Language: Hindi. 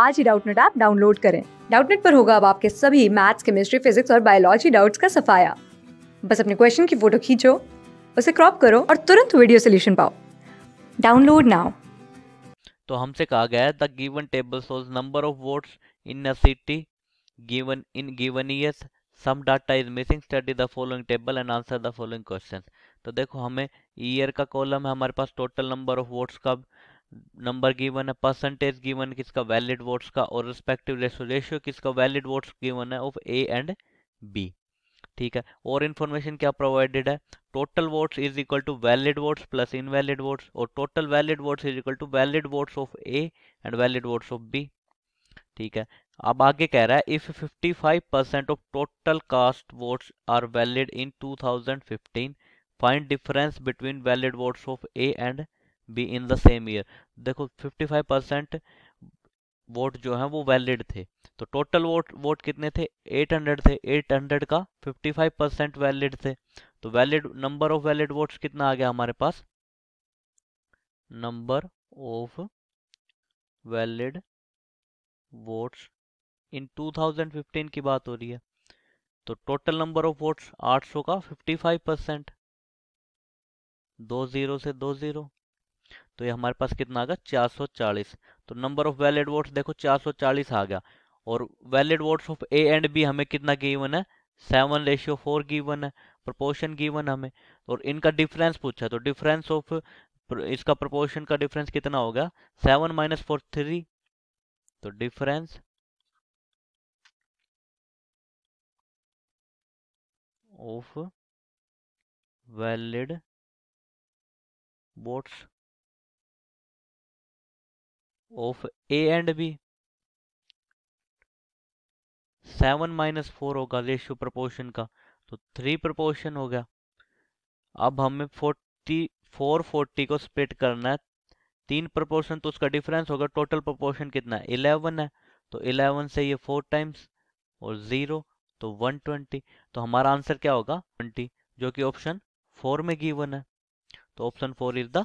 आज ही डाउटनेट ऐप डाउनलोड करें डाउटनेट पर होगा अब आपके सभी मैथ्स केमिस्ट्री फिजिक्स और बायोलॉजी डाउट्स का सफाया बस अपने क्वेश्चन की फोटो खींचो उसे क्रॉप करो और तुरंत वीडियो सोल्यूशन पाओ डाउनलोड नाउ तो हमसे कहा गया the given table shows number of votes in a city given in given years some data is missing study the following table and answer the following question तो देखो हमें ईयर का कॉलम है हमारे पास टोटल नंबर ऑफ वोट्स का नंबर गिवन है परसेंटेज गिवन किसका वैलिड वोट्स का और रिस्पेक्टिव रेशियो किसका वैलिड वोट्स गिवन है ऑफ ए एंड बी ठीक है और इन्फॉर्मेशन क्या प्रोवाइडेड है total votes is equal to valid votes plus invalid votes और total valid votes is equal to valid votes of A and valid votes of B ठीक है अब आगे कह रहा है if 55 percent of total cast votes are valid in 2015 find difference between valid votes of A and B in the same year देखो 55 परसेंट वोट जो है वो वैलिड थे तो टोटल वोट वोट कितने थे 800 थे 800 का 55 परसेंट वैलिड थे तो valid number of valid votes कितना आ गया हमारे पास number of valid votes in 2015 की बात हो रही है तो टोटल नंबर ऑफ वोट्स 800 का 55 परसेंट दो जीरो से दो जीरो तो ये हमारे पास कितना आ गया 440 तो नंबर ऑफ वैलिड वोट्स देखो 440 आ गया और valid votes of A and B हमें कितना गिवन है सेवन रेशियो फोर गिवन है प्रपोर्शन गिवन हमें और इनका डिफरेंस पूछा तो डिफरेंस ऑफ इसका प्रपोर्शन का डिफरेंस कितना होगा सेवन माइनस फोर थ्री तो difference of valid votes of A and B seven minus four होगा रेशियो प्रपोर्शन का तो थ्री प्रपोर्शन हो गया अब हमें फोर्टी फोर फोर्टी को स्प्लिट करना है तीन प्रपोर्शन तो उसका डिफरेंस होगा टोटल प्रपोर्शन कितना है इलेवन है तो इलेवन से ये फोर टाइम्स और ज़ीरो तो वन ट्वेंटी तो हमारा आंसर क्या होगा ट्वेंटी जो कि ऑप्शन फोर में गिवन है तो ऑप्शन फोर इज द